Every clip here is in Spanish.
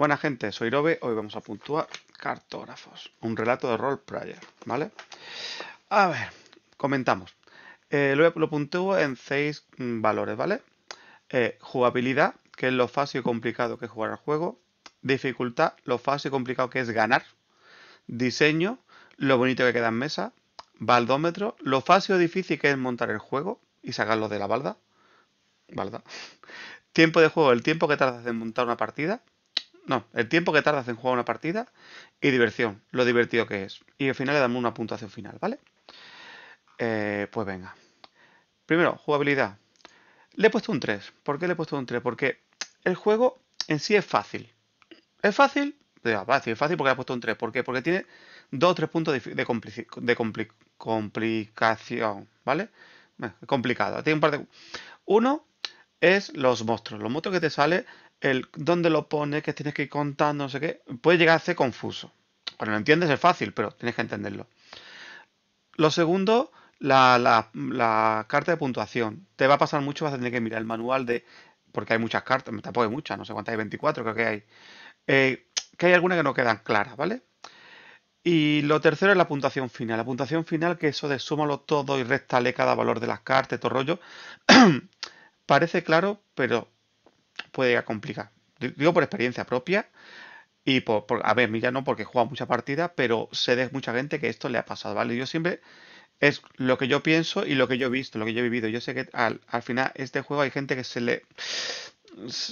Buena gente, soy Robe, hoy vamos a puntuar Cartógrafos, un relato de Roll Player, ¿vale? A ver, comentamos. Eh, lo, lo, puntúo en seis mm, valores, ¿vale? Eh, jugabilidad, que es lo fácil y complicado que es jugar al juego. Dificultad, lo fácil y complicado que es ganar. Diseño, lo bonito que queda en mesa. Baldómetro, lo fácil o difícil que es montar el juego y sacarlo de la balda. Balda. Tiempo de juego, el tiempo que tardas en montar una partida. No, el tiempo que tardas en jugar una partida y diversión, lo divertido que es. Y al final le damos una puntuación final, ¿vale? Eh, pues venga. Primero, jugabilidad. Le he puesto un 3. ¿Por qué le he puesto un 3? Porque el juego en sí es fácil. Es fácil, es fácil, es fácil porque le he puesto un 3. ¿Por qué? Porque tiene 2 o 3 puntos de, complicación, ¿vale? Es eh, complicado. Tiene un par de... Uno es los monstruos. Los monstruos que te salen el dónde lo pones, que tienes que ir contando, no sé qué, puede llegar a ser confuso. bueno lo entiendes es fácil, pero tienes que entenderlo. Lo segundo, la, la, carta de puntuación. Te va a pasar mucho, vas a tener que mirar el manual de... Porque hay muchas cartas, tampoco hay muchas, no sé cuántas hay, 24 creo que hay. Eh, que hay algunas que no quedan claras, ¿vale? Y lo tercero es la puntuación final. La puntuación final, que eso de súmalo todo y réstale cada valor de las cartas, todo rollo, parece claro, pero puede complicar. Digo por experiencia propia y por, a ver, ya no porque he jugado mucha partida, pero sé de mucha gente que esto le ha pasado, ¿vale? Yo siempre es lo que yo pienso y lo que yo he visto, lo que yo he vivido. Yo sé que al, al final este juego hay gente que se le,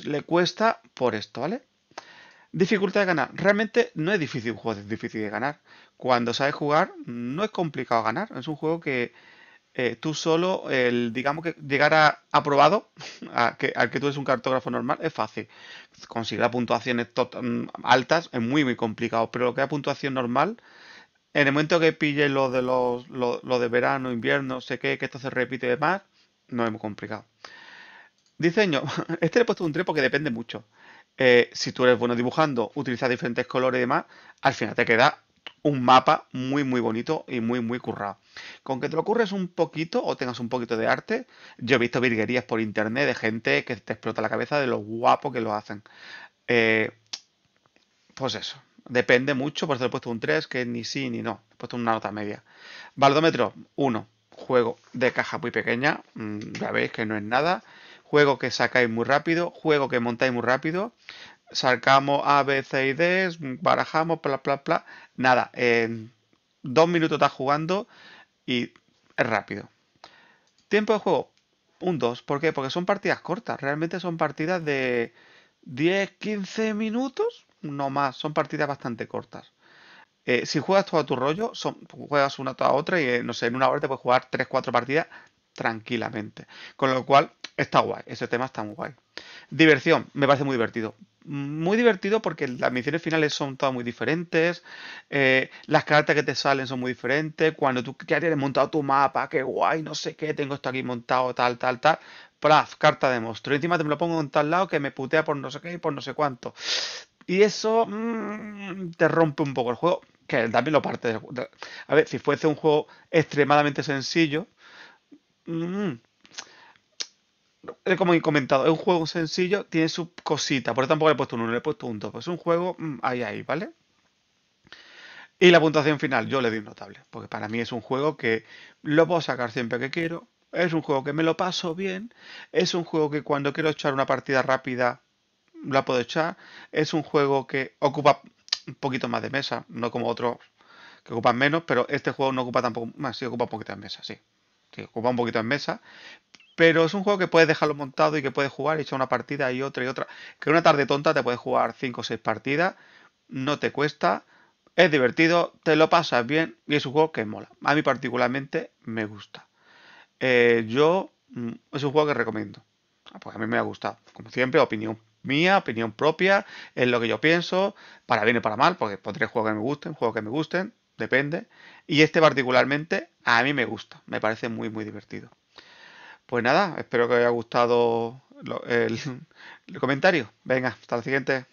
le cuesta por esto, ¿vale? Dificultad de ganar. Realmente no es difícil un juego, es difícil de ganar. Cuando sabes jugar, no es complicado ganar. Es un juego que, eh, tú solo, el, digamos que llegar a aprobado, que, al que tú eres un cartógrafo normal, es fácil. Conseguir puntuaciones mm, altas es muy, muy complicado, pero lo que es puntuación normal, en el momento que pilles lo de, los, de verano, invierno, sé qué, que esto se repite y demás, no es muy complicado. Diseño, este le he puesto un 3 porque depende mucho. Eh, si tú eres bueno dibujando, utilizas diferentes colores y demás, al final te queda un mapa muy muy bonito y muy muy currado. Con que te lo ocurres un poquito o tengas un poquito de arte, yo he visto virguerías por internet de gente que te explota la cabeza de lo guapo que lo hacen. Eh, pues eso, depende mucho, por eso he puesto un 3, que ni sí ni no, he puesto una nota media. Baldómetro, 1, juego de caja muy pequeña, mm, ya veis que no es nada, juego que sacáis muy rápido, juego que montáis muy rápido, sacamos A, B, C y D, barajamos, bla, bla, bla. Nada, en dos minutos estás jugando y es rápido. Tiempo de juego, un 2. ¿Por qué? Porque son partidas cortas. Realmente son partidas de 10, 15 minutos, no más. Son partidas bastante cortas. Eh, si juegas todo tu rollo, juegas una toda otra y eh, no sé, en una hora te puedes jugar 3, 4 partidas tranquilamente. Con lo cual, está guay. Ese tema está muy guay. Diversión, me parece muy divertido. Muy divertido porque las misiones finales son todas muy diferentes, eh, las cartas que te salen son muy diferentes, cuando tú ya tienes montado tu mapa, qué guay, no sé qué, tengo esto aquí montado, tal, tal, tal, plaf, carta de monstruo, encima te me lo pongo en tal lado que me putea por no sé qué y por no sé cuánto. Y eso mm, te rompe un poco el juego, que también lo parte A ver, si fuese un juego extremadamente sencillo, mm, como he comentado, es un juego sencillo, tiene su cosita. Por eso tampoco le he puesto un 1, le he puesto un 2. Pues es un juego mm, ahí, ahí, ¿vale? Y la puntuación final, yo le doy notable. Porque para mí es un juego que lo puedo sacar siempre que quiero. Es un juego que me lo paso bien. Es un juego que cuando quiero echar una partida rápida, la puedo echar. Es un juego que ocupa un poquito más de mesa, no como otros que ocupan menos, pero este juego no ocupa tampoco más, sí ocupa un poquito de mesa, sí. Sí, ocupa un poquito en mesa, pero es un juego que puedes dejarlo montado y que puedes jugar, hecho una partida y otra y otra. Que una tarde tonta te puedes jugar 5 o 6 partidas, no te cuesta, es divertido, te lo pasas bien y es un juego que mola. A mí particularmente me gusta. Eh, yo mm, es un juego que recomiendo. Ah, porque a mí me ha gustado. Como siempre, opinión mía, opinión propia, es lo que yo pienso, para bien y para mal, porque podré juegos que me gusten, juegos que me gusten, depende. Y este particularmente a mí me gusta, me parece muy, muy divertido. Pues nada, espero que os haya gustado el, el comentario. Venga, hasta la siguiente.